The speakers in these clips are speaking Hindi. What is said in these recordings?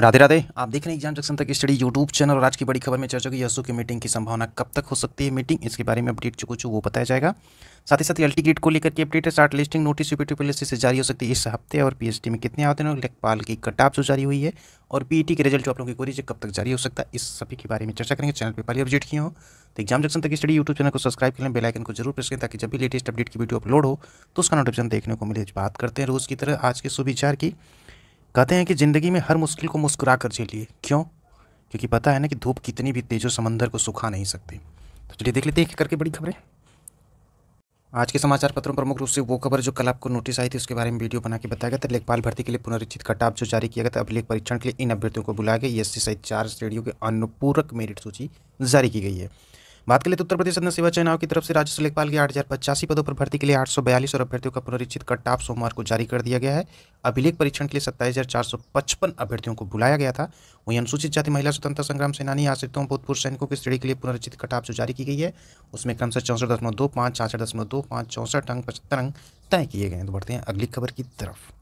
राधे राधे आप देख रहे हैं एग्जाम जंक्शन तक स्टडी यूट्यूब चैनल और आज की बड़ी खबर में चर्चा की यशो की मीटिंग की संभावना कब तक हो सकती है मीटिंग इसके बारे में अपडेट जो कुछ वो बताया जाएगा साथ ही साथ एल ग्रेड को लेकर के अपडेट है स्टार्ट लिस्टिंग नोटिस से जारी हो सकती है इस हफ्ते और पी में कितने आवेदन लेखपाल की कटाप जो जारी हुई है और पी के रिजल्ट जो आप लोगों की कोरिजिए कब तक जारी हो सकता है इस सभी के बारे में चर्चा करेंगे चैनल पर पहले अपडेट किए हो तो एग्जाम जंक्शन तक स्टडी यूट्यूब चैनल को सब्सक्राइब करें बेलाइकन को जरूर प्रेस करें ताकि जब भी लेटेस्ट अपडेट की वीडियो अपलोड हो तो उसका नोटिफिकेशन देखने को मिले बात करते हैं रोज़ की तरह आज के सुविचार की कहते हैं कि ज़िंदगी में हर मुश्किल को मुस्कुरा कर झेलिए क्यों क्योंकि पता है ना कि धूप कितनी भी तेज़ो समंदर को सुखा नहीं सकती तो चलिए देख लेते हैं करके बड़ी खबरें आज के समाचार पत्रों प्रमुख रूप से वो खबर जो कल आपको नोटिस आई थी उसके बारे में वीडियो बना के बताया गया था लेखपाल भर्ती के लिए पुनरिचित कटाप जो जारी किया गया था अभिलेख परीक्षण के लिए इन अभ्यर्थियों को बुलाया गया एस सी सहित चार श्रेणियों के अनुपूरक मेरिट सूची जारी की गई है बात के लिए तो उत्तर प्रदेश सदन सेवा चयनाव की तरफ से राज्य से लेखपाल के आठ हजार पचासी पदों पर भर्ती के लिए आठ सौ बयालीस और अभ्यर्थियों का पुनरीक्षित कट ऑफ सोमवार को जारी कर दिया गया है अभिलेख परीक्षण के लिए सत्ताईस हजार चार सौ पचपन अभ्यर्थियों को बुलाया गया था वहीं अनुसूचित जाति महिला स्वतंत्र संग्राम सेनानी आश्रितों भूतपूर्व सैनिकों की श्रेणी के लिए पुनरीक्षित कट जो जारी की गई है उसमें क्रम से चौंसठ दशमलव दो पाँच छाछठ दशमलव दो पाँच चौंसठ अंक पचहत्तर अंक तय किए गए तो बढ़ते हैं अगली खबर की तरफ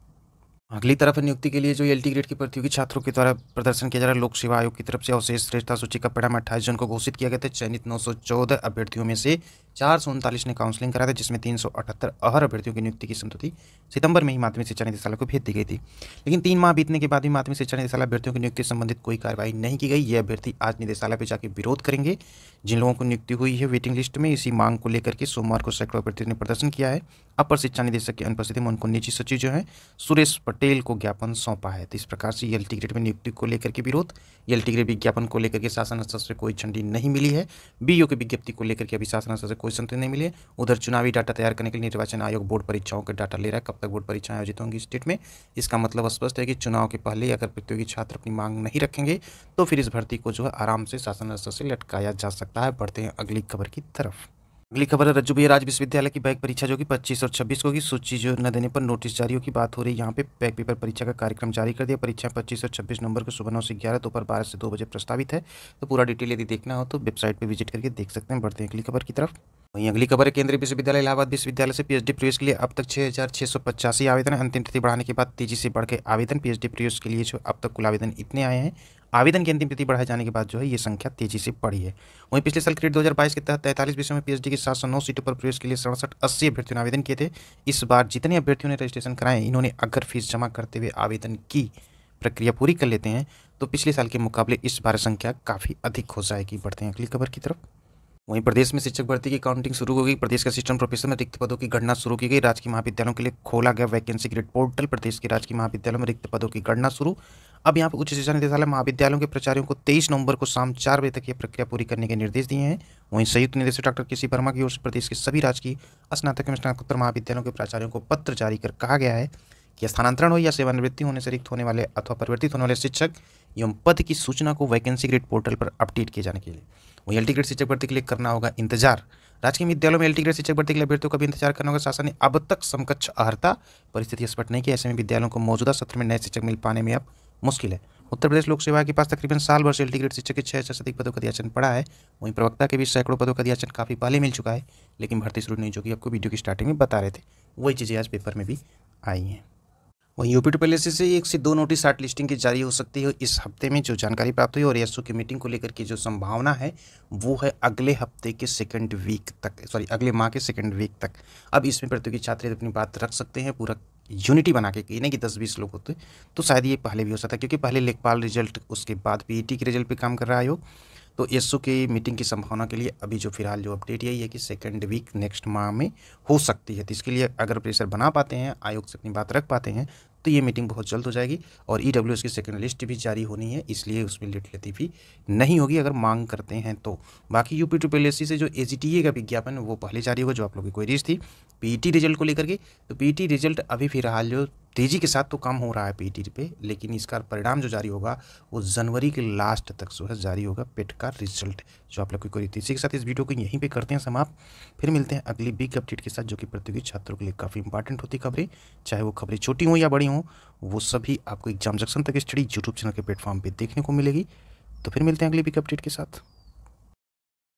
अगली तरफ नियुक्ति के लिए जो एल ग्रेड की प्रतियोगी छात्रों के द्वारा प्रदर्शन किया जा रहा है लोक सेवा आयोग की तरफ से अवशेष श्रेष्ठता सूची का परिणाम अट्ठाईस जून को घोषित किया गया था चयनित चौदह अभ्यर्थियों में से चार सौ उनतालीस ने काउंसलिंग करा था जिसमें तीन सौ अठहत्तर अहर अभ्यर्थियों की नियुक्ति की संतुति सितंबर में ही माध्यमिक शिक्षा निदेशालय को भेज दी गई थी लेकिन तीन माह बीतने के बाद भी माध्यमिक शिक्षा निदेशालय अभ्यर्थियों की नियुक्ति संबंधित कोई कार्रवाई नहीं की गई ये अभ्यर्थी आज निदेशालय पर जाकर विरोध करेंगे जिन लोगों को नियुक्ति हुई है वेटिंग लिस्ट में इसी मांग को लेकर के सोमवार को सैकड़ों अभ्यर्थियों ने प्रदर्शन किया है अपर शिक्षा निदेशक की अनुपस्थिति में उनको निजी सचिव जो है सुरेश पटेल को ज्ञापन सौंपा है तो इस प्रकार से यल ग्रेड में नियुक्ति को लेकर के विरोध यल ग्रेड विज्ञापन को लेकर के शासन स्तर से कोई छंडी नहीं मिली है बीओ की विज्ञप्ति को लेकर के अभी शासन स्तर से कोई संतुलन नहीं मिले उधर चुनावी डाटा तैयार करने के लिए निर्वाचन आयोग बोर्ड परीक्षाओं के डाटा ले रहा है कब तक बोर्ड परीक्षाएं आयोजित होंगी स्टेट में इसका मतलब स्पष्ट है कि चुनाव के पहले अगर प्रतियोगी छात्र अपनी मांग नहीं रखेंगे तो फिर इस भर्ती को जो है आराम से शासन स्तर से लटकाया जा सकता है बढ़ते हैं अगली खबर की तरफ अगली खबर है रज्जू भैया राज्य विश्वविद्यालय की बैक परीक्षा जो कि 25 और 26 को की सूची जो न देने पर नोटिस जारी हो की बात हो रही है यहाँ पे बैक पेपर परीक्षा का कार्यक्रम जारी कर दिया परीक्षा 25 और 26 नवंबर को सुबह नौ से ग्यारह दोपहर बारह से दो बजे प्रस्तावित है तो पूरा डिटेल यदि देखना हो तो वेबसाइट पर विजिट करके देख सकते हैं बढ़ते हैं अगली खबर की तरफ वहीं अगली खबर है केंद्रीय विश्वविद्यालय इलाहाबाद विश्वविद्यालय से पीएचडी प्रवेश के लिए अब तक छः हज़ार सौ आवेदन अंतिम तिथि बढ़ाने के बाद तेजी से बढ़ के आवेदन पीएचडी प्रवेश के लिए जो अब तक कुल आवेदन इतने आए हैं आवेदन की अंतिम तिथि बढ़ाए जाने के बाद जो है ये संख्या तेजी से बढ़ी है वहीं पिछले साल क्रेड 2022 के तहत तैंतालीस विषय में पीएचडी के सात सौ सीटों पर प्रवेश के लिए सड़सठ अस्सी अभ्यर्थियों ने आवेदन किए थे इस बार जितने अभ्यर्थियों ने रजिस्ट्रेशन कराए इन्होंने अगर फीस जमा करते हुए आवेदन की प्रक्रिया पूरी कर लेते हैं तो पिछले साल के मुकाबले इस बार संख्या काफ़ी अधिक हो जाएगी बढ़ते हैं अगली खबर की तरफ वहीं प्रदेश में शिक्षक भर्ती की काउंटिंग शुरू हो गई प्रदेश का सिस्टम प्रोफेसर में रिक्त पदों की गणना शुरू की गई राजकीय महाविद्यालयों के लिए खोला गया वैकेंसी ग्रेड पोर्टल प्रदेश के राजकीय महाविद्यालयों में रिक्त पदों की गणना शुरू अब यहाँ पर उच्च शिक्षा निदेशालय महाविद्यालयों के प्राचार्यों को तेईस नवंबर को शाम चार बजे तक यह प्रक्रिया पूरी करने के निर्देश दिए हैं वहीं संयुक्त निदेशक डॉक्टर के वर्मा की ओर से प्रदेश के सभी राजकीय स्नातक एवं स्नातकोत्तर महाविद्यालयों के प्राचार्यों को पत्र जारी कर कहा गया है कि स्थानांतरण हो या सेवानिवृत्ति होने से रिक्त होने वाले अथवा परिवर्तित होने वाले शिक्षक एवं पद की सूचना को वैकेंसी ग्रेड पोर्टल पर अपडेट किए जाने के लिए वहीं एल्टी ग्रेड शिक्षक भर्ती के लिए करना होगा इंतजार राजकीय विद्यालयों में एल्टी ग्रेड शिक्षक भर्ती के लिए अभ्यर्थियों का भी इंतजार करना होगा शासन ने अब तक समकक्ष आहरता परिस्थिति स्पष्ट नहीं की ऐसे में विद्यालयों को मौजूदा सत्र में नए शिक्षक मिल पाने में अब मुश्किल है उत्तर प्रदेश लोक सेवा के पास तकरीबन साल भर से इंटीग्रेट शिक्षक के छः से अधिक पदों का अध्याचन पड़ा है वहीं प्रवक्ता के भी सैकड़ों पदों का अध्याचन काफ़ी पहले मिल चुका है लेकिन भर्ती शुरू नहीं जो कि आपको वीडियो की स्टार्टिंग में बता रहे थे वही चीज़ें आज पेपर में भी आई हैं वहीं यूपी टू पैलेस से एक से दो नोटिस शार्ट लिस्टिंग की जारी हो सकती है इस हफ्ते में जो जानकारी प्राप्त हुई और एसओ की मीटिंग को लेकर की जो संभावना है वो है अगले हफ्ते के सेकंड वीक तक सॉरी अगले माह के सेकंड वीक तक अब इसमें प्रतियोगी छात्र अपनी बात रख सकते हैं पूरा यूनिटी बना के ना कि दस बीस लोग होते तो शायद ये पहले भी हो सकता है क्योंकि पहले लेखपाल रिजल्ट उसके बाद पीईटी के रिजल्ट पे काम कर रहा है आयोग तो एसओ की मीटिंग की संभावना के लिए अभी जो फिलहाल जो अपडेट यही है कि सेकेंड वीक नेक्स्ट माह में हो सकती है तो इसके लिए अगर प्रेशर बना पाते हैं आयोग से अपनी बात रख पाते हैं तो ये मीटिंग बहुत जल्द हो जाएगी और ई डब्ल्यू एस की सेकेंड लिस्ट भी जारी होनी है इसलिए उसमें लेट लेती भी नहीं होगी अगर मांग करते हैं तो बाकी यू पी से जो ए जी टी ए का विज्ञापन वो पहले जारी होगा जो आप लोगों की क्वेरीज थी पी टी रिजल्ट को लेकर के तो पी टी रिजल्ट अभी फिलहाल जो तेज़ी के साथ तो काम हो रहा है पीटी e पे लेकिन इसका परिणाम जो जारी होगा वो जनवरी के लास्ट तक जो है जारी होगा पेट e का रिजल्ट जो आप लोग की क्वेरी थी इसी के साथ इस वीडियो को यहीं पे करते हैं समाप्त फिर मिलते हैं अगली बिग अपडेट के साथ जो कि प्रतियोगी छात्रों के लिए काफ़ी इंपॉर्टेंट होती खबरें चाहे वो खबरें छोटी हों या बड़ी हों वो सभी आपको एग्जाम जंक्शन तक स्टडी यूट्यूब चैनल के प्लेटफॉर्म पर देखने को मिलेगी तो फिर मिलते हैं अगली बिग अपडेट के साथ